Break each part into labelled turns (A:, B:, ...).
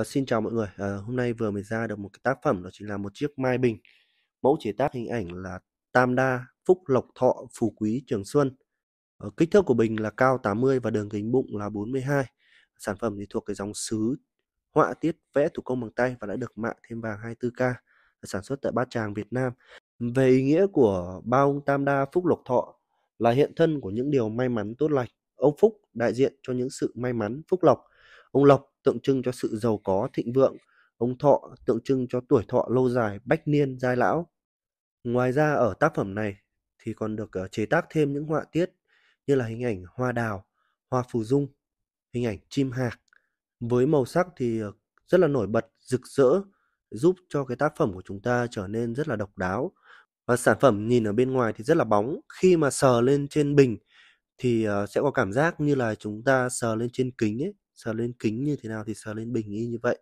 A: Ờ, xin chào mọi người, uh, hôm nay vừa mới ra được một cái tác phẩm đó chính là một chiếc mai bình Mẫu chế tác hình ảnh là Tam Đa, Phúc Lộc Thọ, phù Quý, Trường Xuân uh, Kích thước của bình là cao 80 và đường kính bụng là 42 Sản phẩm thì thuộc cái dòng sứ họa tiết vẽ thủ công bằng tay và đã được mạ thêm vàng 24K Sản xuất tại Bát Tràng, Việt Nam Về ý nghĩa của bao ông Tam Đa, Phúc Lộc Thọ là hiện thân của những điều may mắn tốt lành Ông Phúc đại diện cho những sự may mắn, phúc lộc Ông Lộc tượng trưng cho sự giàu có thịnh vượng, ông Thọ tượng trưng cho tuổi thọ lâu dài, bách niên, giai lão. Ngoài ra ở tác phẩm này thì còn được ờ, chế tác thêm những họa tiết như là hình ảnh hoa đào, hoa phù dung, hình ảnh chim hạc với màu sắc thì ờ, rất là nổi bật, rực rỡ, giúp cho cái tác phẩm của chúng ta trở nên rất là độc đáo. Và sản phẩm nhìn ở bên ngoài thì rất là bóng, khi mà sờ lên trên bình thì ờ, sẽ có cảm giác như là chúng ta sờ lên trên kính ấy sờ lên kính như thế nào thì sờ lên bình y như vậy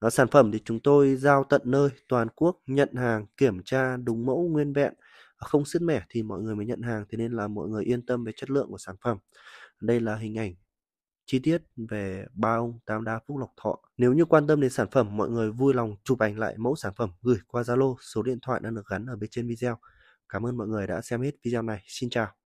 A: đó, sản phẩm thì chúng tôi giao tận nơi toàn quốc nhận hàng kiểm tra đúng mẫu nguyên vẹn không sứt mẻ thì mọi người mới nhận hàng thế nên là mọi người yên tâm về chất lượng của sản phẩm đây là hình ảnh chi tiết về ba ông Tam Đa Phúc Lộc Thọ. Nếu như quan tâm đến sản phẩm, mọi người vui lòng chụp ảnh lại mẫu sản phẩm gửi qua Zalo, số điện thoại đang được gắn ở bên trên video. Cảm ơn mọi người đã xem hết video này. Xin chào.